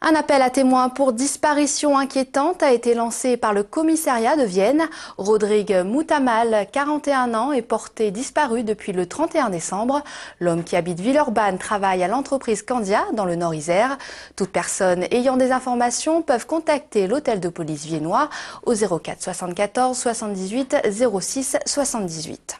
Un appel à témoins pour disparition inquiétante a été lancé par le commissariat de Vienne. Rodrigue Moutamal, 41 ans, est porté disparu depuis le 31 décembre. L'homme qui habite Villeurbanne travaille à l'entreprise Candia dans le Nord-Isère. Toute personne ayant des informations peuvent contacter l'hôtel de police viennois au 04 74 78 06 78.